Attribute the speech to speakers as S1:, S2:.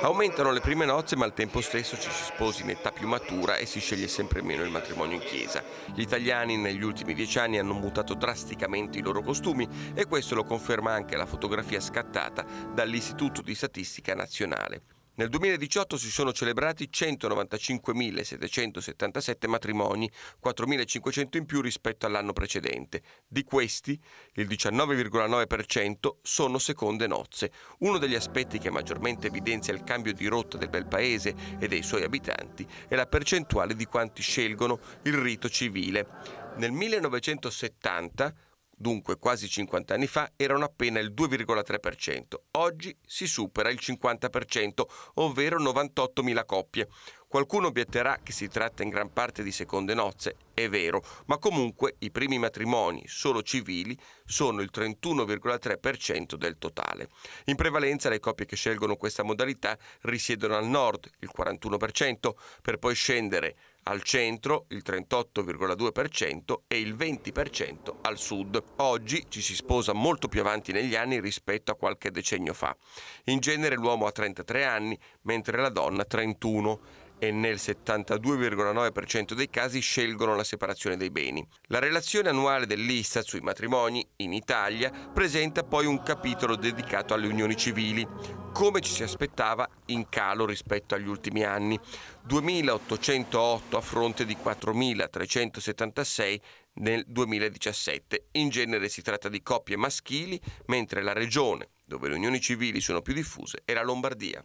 S1: Aumentano le prime nozze ma al tempo stesso ci si sposi in età più matura e si sceglie sempre meno il matrimonio in chiesa. Gli italiani negli ultimi dieci anni hanno mutato drasticamente i loro costumi e questo lo conferma anche la fotografia scattata dall'Istituto di Statistica Nazionale. Nel 2018 si sono celebrati 195.777 matrimoni, 4.500 in più rispetto all'anno precedente. Di questi, il 19,9% sono seconde nozze. Uno degli aspetti che maggiormente evidenzia il cambio di rotta del bel paese e dei suoi abitanti è la percentuale di quanti scelgono il rito civile. Nel 1970 dunque quasi 50 anni fa, erano appena il 2,3%. Oggi si supera il 50%, ovvero 98.000 coppie. Qualcuno obietterà che si tratta in gran parte di seconde nozze, è vero, ma comunque i primi matrimoni, solo civili, sono il 31,3% del totale. In prevalenza le coppie che scelgono questa modalità risiedono al nord, il 41%, per poi scendere al centro il 38,2% e il 20% al sud. Oggi ci si sposa molto più avanti negli anni rispetto a qualche decennio fa. In genere l'uomo ha 33 anni, mentre la donna 31 e nel 72,9% dei casi scelgono la separazione dei beni. La relazione annuale dell'Istat sui matrimoni in Italia presenta poi un capitolo dedicato alle unioni civili, come ci si aspettava in calo rispetto agli ultimi anni, 2.808 a fronte di 4.376 nel 2017. In genere si tratta di coppie maschili, mentre la regione dove le unioni civili sono più diffuse è la Lombardia.